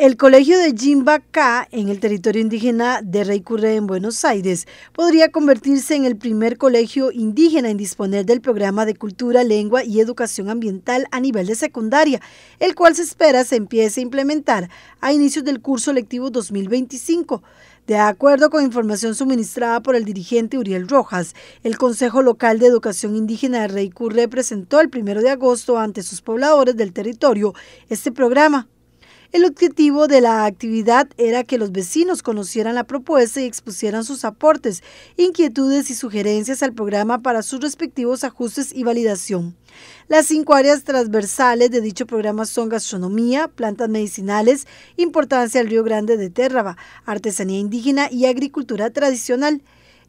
El colegio de K, en el territorio indígena de Reycurre en Buenos Aires, podría convertirse en el primer colegio indígena en disponer del programa de cultura, lengua y educación ambiental a nivel de secundaria, el cual se espera se empiece a implementar a inicios del curso lectivo 2025. De acuerdo con información suministrada por el dirigente Uriel Rojas, el Consejo Local de Educación Indígena de Reycurre presentó el 1 de agosto ante sus pobladores del territorio este programa. El objetivo de la actividad era que los vecinos conocieran la propuesta y expusieran sus aportes, inquietudes y sugerencias al programa para sus respectivos ajustes y validación. Las cinco áreas transversales de dicho programa son gastronomía, plantas medicinales, importancia al Río Grande de Térraba, artesanía indígena y agricultura tradicional.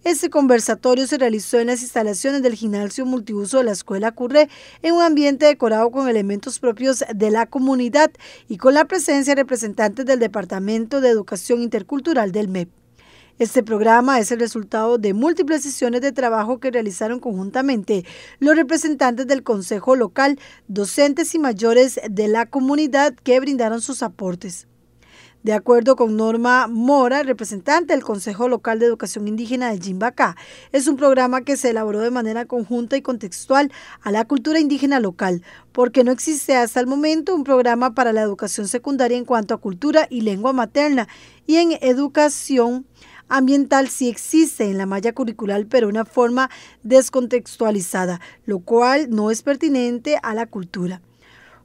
Este conversatorio se realizó en las instalaciones del gimnasio multiuso de la Escuela Curré, en un ambiente decorado con elementos propios de la comunidad y con la presencia de representantes del Departamento de Educación Intercultural del MEP. Este programa es el resultado de múltiples sesiones de trabajo que realizaron conjuntamente los representantes del Consejo Local, docentes y mayores de la comunidad que brindaron sus aportes. De acuerdo con Norma Mora, representante del Consejo Local de Educación Indígena de Jimbacá, es un programa que se elaboró de manera conjunta y contextual a la cultura indígena local, porque no existe hasta el momento un programa para la educación secundaria en cuanto a cultura y lengua materna, y en educación ambiental sí existe en la malla curricular, pero una forma descontextualizada, lo cual no es pertinente a la cultura.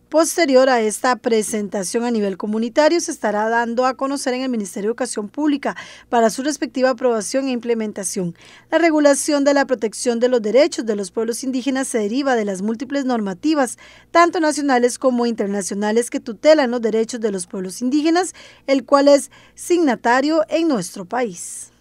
Posterior a esta presentación a nivel comunitario, se estará dando a conocer en el Ministerio de Educación Pública para su respectiva aprobación e implementación. La regulación de la protección de los derechos de los pueblos indígenas se deriva de las múltiples normativas, tanto nacionales como internacionales, que tutelan los derechos de los pueblos indígenas, el cual es signatario en nuestro país.